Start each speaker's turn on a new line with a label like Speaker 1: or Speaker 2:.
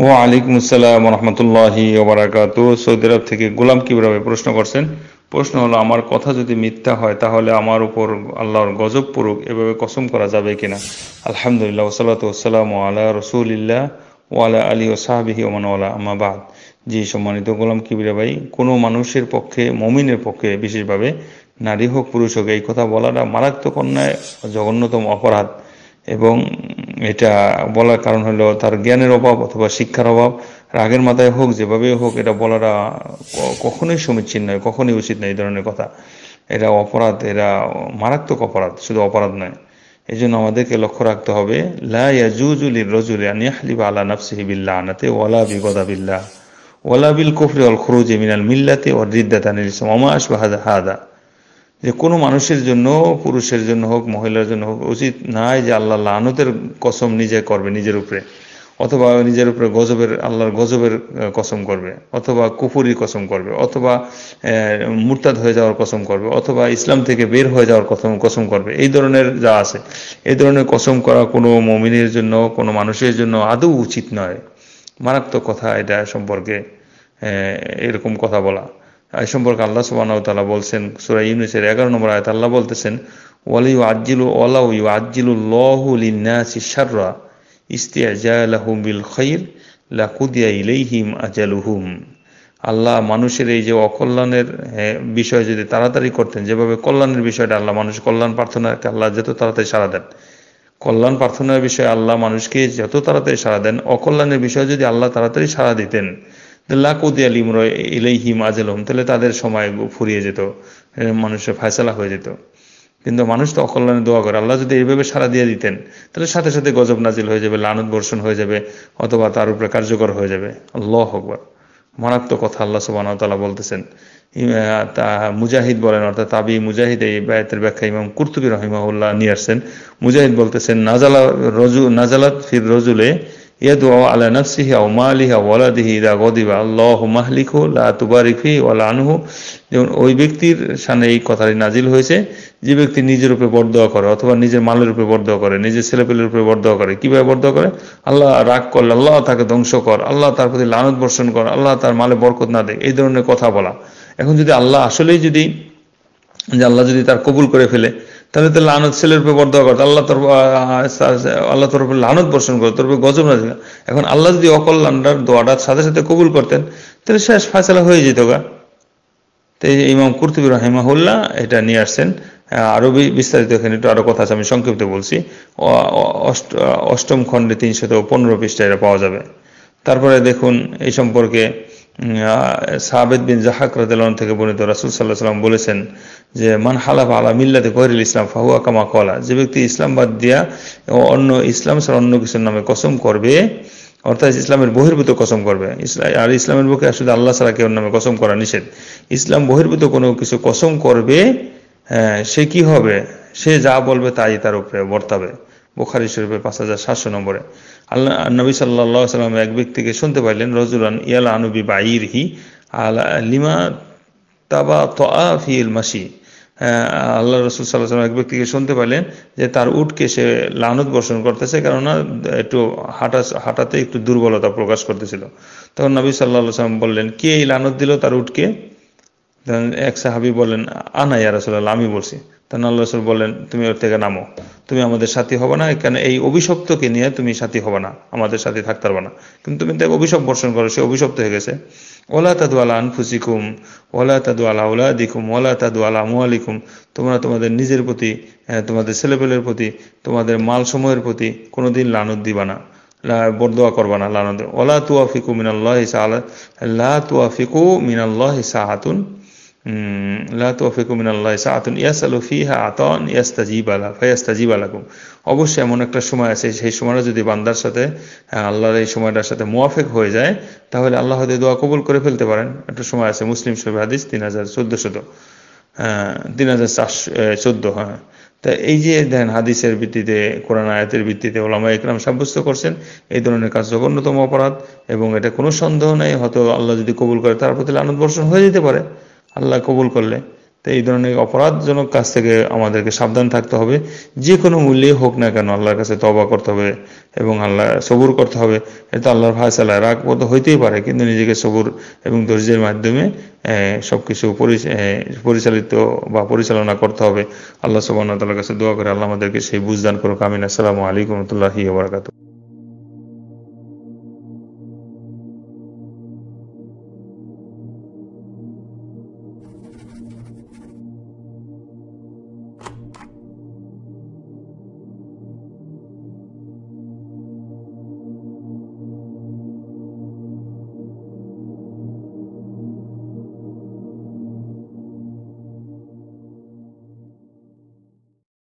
Speaker 1: ও আলাইকুম আসসালাম রহমতুল্লাহি ওবরাকাত সৌদি আরব থেকে গোলাম কিবরাবে প্রশ্ন করছেন প্রশ্ন হলো আমার কথা যদি মিথ্যা হয় তাহলে আমার উপর আল্লাহর গজব পড়ুক এভাবে কসম করা যাবে কিনা আলহামদুলিল্লাহ ওসালাত ওসালাম আল্লাহ রসুলিল্লাহ ওয়ালা আলী ও সাহাবিহি ওমানওয়ালা আমাবাদ যে সম্মানিত গোলাম কিবিরা ভাই কোনো মানুষের পক্ষে মমিনের পক্ষে বিশেষভাবে নারী হোক পুরুষ হোক এই কথা বলাটা মারাত্মক অন্যায় জঘন্যতম অপরাধ এবং এটা বলার কারণ হলো তার জ্ঞানের অভাব অথবা শিক্ষার অভাব রাগের মাথায় হোক যেভাবেই হোক এটা বলাটা কখনোই সমীচীন নয় কখনোই উচিত নয় এই ধরনের কথা এটা অপরাধ এরা মারাত্মক অপরাধ শুধু অপরাধ নয় এই জন্য আমাদেরকে লক্ষ্য রাখতে হবে লাজুজুলির রজুল আনিয়াহলিবা আলা নাফসিহি বিল্লা আনাতে ওয়ালা বিগদা বিল্লা ওয়ালা বিল কুফরি অল খরুজ মিনাল মিল্লাতে ওর রিদ্দাত আনিল ইসলাম অমাস হাদা যে কোনো মানুষের জন্য পুরুষের জন্য হোক মহিলার জন্য হোক উচিত নাই যে আল্লাহ লানতের কসম নিজে করবে নিজের উপরে অথবা নিজের উপরে গজবের আল্লাহর গজবের কসম করবে অথবা কুফুরির কসম করবে অথবা মুরতাদ হয়ে যাওয়ার কসম করবে অথবা ইসলাম থেকে বের হয়ে যাওয়ার কসম কসম করবে এই ধরনের যা আছে এই ধরনের কসম করা কোনো মমিনের জন্য কোনো মানুষের জন্য আদৌ উচিত নয় মারাত্মক কথা এটা সম্পর্কে এরকম কথা বলা এই সম্পর্কে আল্লাহ সুবাহতালা বলছেন সুরাই ইউনুসের এগারো নম্বর আয়ত আল্লাহ বলতেছেন ওয়ালিউ আজিলু ওয়ালাউ ইউ আজিলু লহুলিনাসি সাররা ইস্তিয়াজালাহুম বিল খৈর লাকুদিয়া ইলেইহিম আজালুহুম আল্লাহ মানুষের এই যে অকল্যাণের বিষয় যদি তাড়াতাড়ি করতেন যেভাবে কল্যাণের বিষয়টা আল্লাহ মানুষ কল্যাণ প্রার্থনাকে আল্লাহ যত তাড়াতাড়ি সাড়া দেন কল্যাণ প্রার্থনার বিষয়ে আল্লাহ মানুষকে যত তাড়াতাড়ি সাড়া দেন অকল্যাণের বিষয়ে যদি আল্লাহ তাড়াতাড়ি সাড়া দিতেন লাকুদিয়ালিম রয় ইলাইহিম আজেলম তাহলে তাদের সময় ফুরিয়ে যেত মানুষের ফয়সালা হয়ে যেত কিন্তু মানুষ তো অকল্যাণে দোয়া করে আল্লাহ যদি এইভাবে সারা দিয়ে দিতেন তাহলে সাথে সাথে গজব নাজিল হয়ে যাবে লানত বর্ষণ হয়ে যাবে অথবা তার উপরে কার্যকর হয়ে যাবে আল্লাহ আকবর মারাত্মক কথা আল্লাহ সুবাহতালা বলতেছেন তা মুজাহিদ বলেন অর্থাৎ তাবি মুজাহিদ এই বায়াতের ব্যাখ্যা ইমাম কুর্তুবি রহিমাউল্লাহ নিয়ে আসছেন মুজাহিদ বলতেছেন নাজালা রজু নাজালাত ফির রজুলে ইয়াদুআ আলা নাফসিহি আও মালিহি আও ওয়ালাদিহি ইদা গদিবা আল্লাহ মাহলিকু লা তুবারিক ফি ওয়ালা আনহু যেমন ওই ব্যক্তির সামনে এই কথাটি নাজিল হয়েছে যে ব্যক্তি নিজের উপরে বরদোয়া করে অথবা নিজের মালের উপরে বরদোয়া করে নিজের ছেলেপেলের উপরে বরদোয়া করে কিভাবে বরদোয়া করে আল্লাহ রাগ করলে আল্লাহ তাকে ধ্বংস কর আল্লাহ তার প্রতি লানত বর্ষণ কর আল্লাহ তার মালে বরকত না দেয় এই ধরনের কথা বলা এখন যদি আল্লাহ আসলেই যদি যে আল্লাহ যদি তার কবুল করে ফেলে তাহলে তো লানত ছেলের উপরে বর্দা করতো আল্লাহ তরফ আল্লাহ তরফে লানত বর্ষণ করতো তরফে গজব না দিল এখন আল্লাহ যদি অকল্যাণটার দোয়াটার সাথে সাথে কবুল করতেন তাহলে শেষ ফায়সলা হয়ে যেত গা তো এই ইমাম কুর্তুবি রহেমাহুল্লাহ এটা নিয়ে আসছেন আরও বিস্তারিত এখানে একটু আরও কথা আছে আমি সংক্ষিপ্ত বলছি অষ্টম খণ্ডে তিনশত পনেরো পৃষ্ঠা এটা পাওয়া যাবে তারপরে দেখুন এই সম্পর্কে সাহাবেদ বিন জাহাক রাদালন থেকে বর্ণিত রাসুল সাল্লাহ সাল্লাম বলেছেন যে মান হালাফ আলা মিল্লাতে কহরিল ইসলাম ফাহুয়া কামা কলা যে ব্যক্তি ইসলাম বাদ দিয়া অন্য ইসলাম ছাড়া অন্য কিছুর নামে কসম করবে অর্থাৎ ইসলামের বহির্ভূত কসম করবে আর ইসলামের বুকে আসলে আল্লাহ ছাড়া কেউ নামে কসম করা নিষেধ ইসলাম বহির্ভূত কোনো কিছু কসম করবে হ্যাঁ সে কি হবে সে যা বলবে তাই তার উপরে বর্তাবে বোখারি শরীফের পাঁচ হাজার সাতশো নম্বরে আল্লাহ নবী সাল্লাহ সাল্লাম এক ব্যক্তিকে শুনতে পাইলেন রজুলান ইয়াল আনুবি বাইরহি আলা লিমা তাবা তো মাসি আল্লাহ রসুল সাল্লাহ সাল্লাম এক ব্যক্তিকে শুনতে পাইলেন যে তার উটকে সে লানত বর্ষণ করতেছে কেননা একটু হাঁটা হাঁটাতে একটু দুর্বলতা প্রকাশ করতেছিল তখন নবী সাল্লাহ সাল্লাম বললেন কে এই লানত দিল তার উটকে এক সাহাবি বললেন আনা ইয়া রসুল্লাহ আমি বলছি তখন আল্লাহ রসুল বললেন তুমি ওর থেকে নামো তুমি আমাদের সাথী হবে না কেন এই অভিশপ্তকে নিয়ে তুমি সাথী হবে না আমাদের সাথে থাকতে পারবে না কিন্তু তুমি দেখ অভিশপ বর্ষণ করো সে অভিশপ্ত হয়ে গেছে ওলা তাদু আলা আনফুসিকুম ওলা তাদু আলা ওলা দিকুম ওলা তাদু আলা মোয়ালিকুম তোমরা তোমাদের নিজের প্রতি তোমাদের ছেলেপেলের প্রতি তোমাদের মাল সময়ের প্রতি কোনোদিন লানত দিবা না বরদোয়া করবা না লানত ওলা তুয়াফিকু মিনাল্লাহ হিসা আলা লা তুয়াফিকু মিনাল্লাহ হিসা হাতুন অবশ্যই এমন একটা সময় আছে সেই সময়টা যদি বান্দার সাথে হ্যাঁ, আল্লাহর এই সময়টার সাথে মোয়াফেক হয়ে যায় তাহলে আল্লাহ হয়তো দোয়া কবুল করে ফেলতে পারেন একটা সময় আছে মুসলিম শহীদ হাদিস তিন হাজার শত হ্যাঁ, তিন হাজার চারশো চোদ্দো হ্যাঁ তা এই যে দেন হাদিসের ভিত্তিতে কোরআন আয়াতের ভিত্তিতে ওলামা ইকরাম সাব্যস্ত করছেন এই ধরনের কাজ জঘন্যতম অপরাধ এবং এটা কোনো সন্দেহ নেই হয়তো আল্লাহ যদি কবুল করে তার প্রতি আনন্দ বর্ষণ হয়ে যেতে পারে আল্লাহ কবুল করলে তো এই ধরনের অপরাধজনক কাজ থেকে আমাদেরকে সাবধান থাকতে হবে যে কোনো মূল্যে হোক না কেন আল্লাহর কাছে তবা করতে হবে এবং আল্লাহ সবুর করতে হবে এটা আল্লাহর রাগ রাগপথ হইতেই পারে কিন্তু নিজেকে সবুর এবং ধৈর্যের মাধ্যমে সব কিছু পরিচালিত বা পরিচালনা করতে হবে আল্লাহ সুবাহ তাল্লাহ কাছে দোয়া করে আল্লাহ আমাদেরকে সেই বুঝদান করুক আমিন আসসালামু আলাইকুম রহমতুল্লাহি